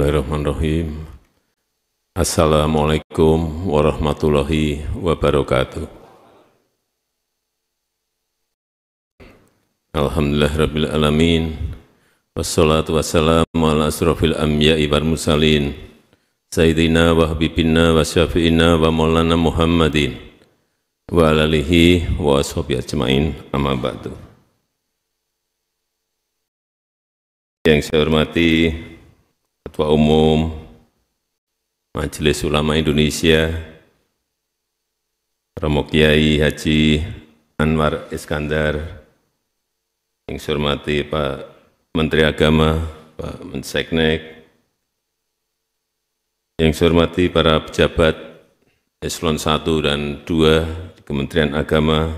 Bismillahirrahmanirrahim. Assalamualaikum warahmatullahi wabarakatuh. Alhamdulillah Rabbil Alamin. Wassalatu wassalamu ala asrafil amya'i wal musalin. Sayyidina wa habibina wa syafi'ina wa maulana Muhammadin. Wa alalihi wa ashabi ajma'in amma ba'du. Yang saya hormati Ketua Umum Majelis Ulama Indonesia, Romo Kiai Haji Anwar Iskandar, yang saya hormati Pak Menteri Agama, Pak Menseknek, yang saya hormati para pejabat Eselon 1 dan 2 di Kementerian Agama,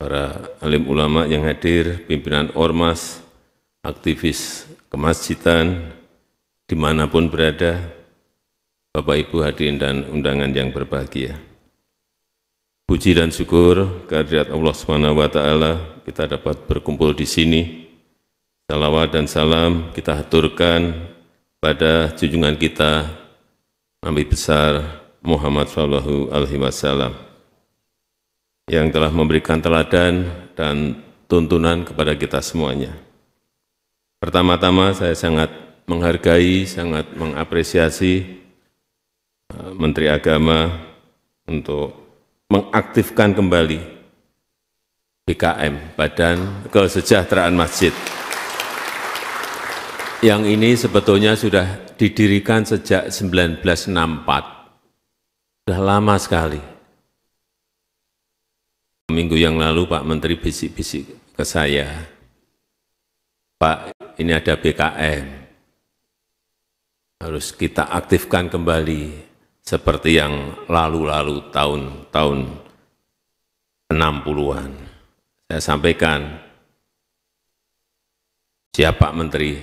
para alim ulama yang hadir, pimpinan ormas, aktivis kemasjidan, dimanapun berada, Bapak Ibu hadirin dan undangan yang berbahagia. Puji dan syukur kehadirat Allah Subhanahu wa taala kita dapat berkumpul di sini. Salawat dan salam kita haturkan pada junjungan kita Nabi besar Muhammad sallallahu alaihi wasallam yang telah memberikan teladan dan tuntunan kepada kita semuanya. Pertama-tama saya sangat menghargai, sangat mengapresiasi eh, Menteri Agama untuk mengaktifkan kembali BKM, Badan Kesejahteraan Masjid. Yang ini sebetulnya sudah didirikan sejak 1964. Sudah lama sekali. Minggu yang lalu Pak Menteri bisik-bisik ke saya, Pak ini ada BKM, harus kita aktifkan kembali seperti yang lalu-lalu tahun-tahun 60-an. Saya sampaikan, siapa menteri?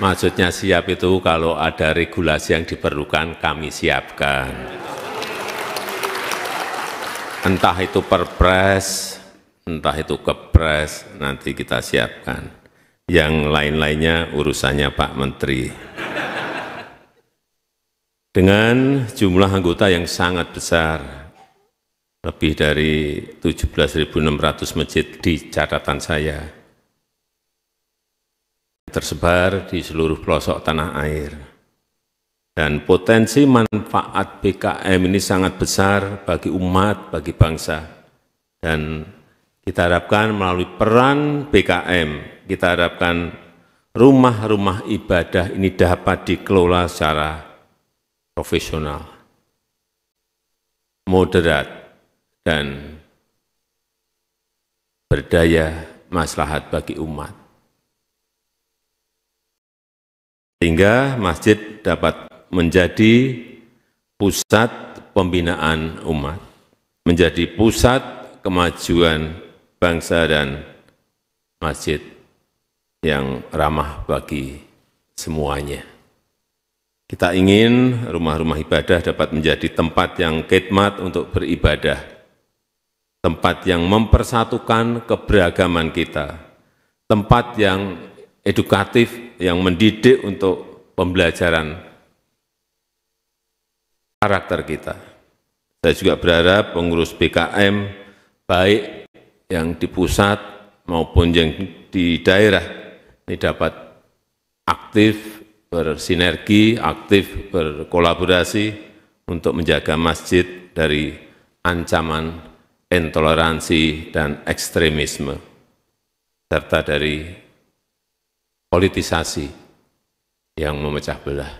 Maksudnya siap itu kalau ada regulasi yang diperlukan kami siapkan. Entah itu perpres, entah itu kepres, nanti kita siapkan. Yang lain-lainnya urusannya Pak Menteri. Dengan jumlah anggota yang sangat besar, lebih dari 17.600 masjid di catatan saya, tersebar di seluruh pelosok tanah air. Dan potensi manfaat BKM ini sangat besar bagi umat, bagi bangsa, dan kita harapkan melalui peran BKM, kita harapkan rumah-rumah ibadah ini dapat dikelola secara profesional, moderat, dan berdaya maslahat bagi umat. Sehingga masjid dapat menjadi pusat pembinaan umat, menjadi pusat kemajuan bangsa dan masjid yang ramah bagi semuanya. Kita ingin rumah-rumah ibadah dapat menjadi tempat yang khidmat untuk beribadah, tempat yang mempersatukan keberagaman kita, tempat yang edukatif, yang mendidik untuk pembelajaran karakter kita. Saya juga berharap pengurus BKM baik yang di pusat maupun yang di daerah ini dapat aktif bersinergi, aktif berkolaborasi untuk menjaga masjid dari ancaman intoleransi dan ekstremisme, serta dari politisasi yang memecah belah,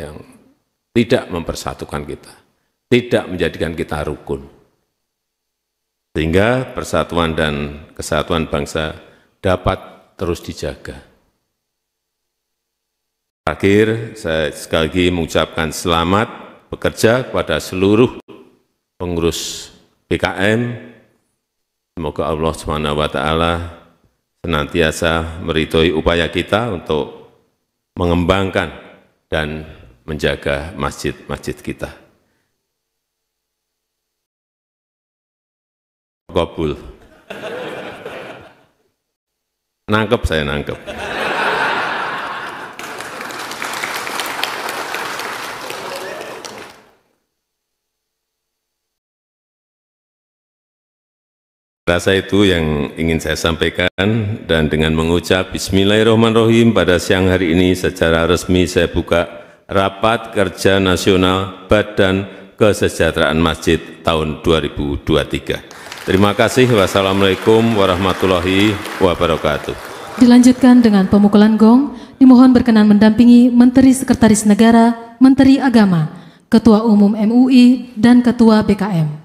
yang tidak mempersatukan kita, tidak menjadikan kita rukun. Sehingga persatuan dan kesatuan bangsa dapat terus dijaga. Terakhir, saya sekali lagi mengucapkan selamat bekerja kepada seluruh pengurus PKM. Semoga Allah SWT senantiasa meridhoi upaya kita untuk mengembangkan dan menjaga masjid-masjid kita. Kobul. Nangkep saya nangkep. Rasa itu yang ingin saya sampaikan dan dengan mengucap Bismillahirrahmanirrahim pada siang hari ini secara resmi saya buka Rapat Kerja Nasional Badan Kesejahteraan Masjid tahun 2023. Terima kasih. Wassalamualaikum warahmatullahi wabarakatuh. Dilanjutkan dengan pemukulan gong, dimohon berkenan mendampingi Menteri Sekretaris Negara, Menteri Agama, Ketua Umum MUI, dan Ketua BKM.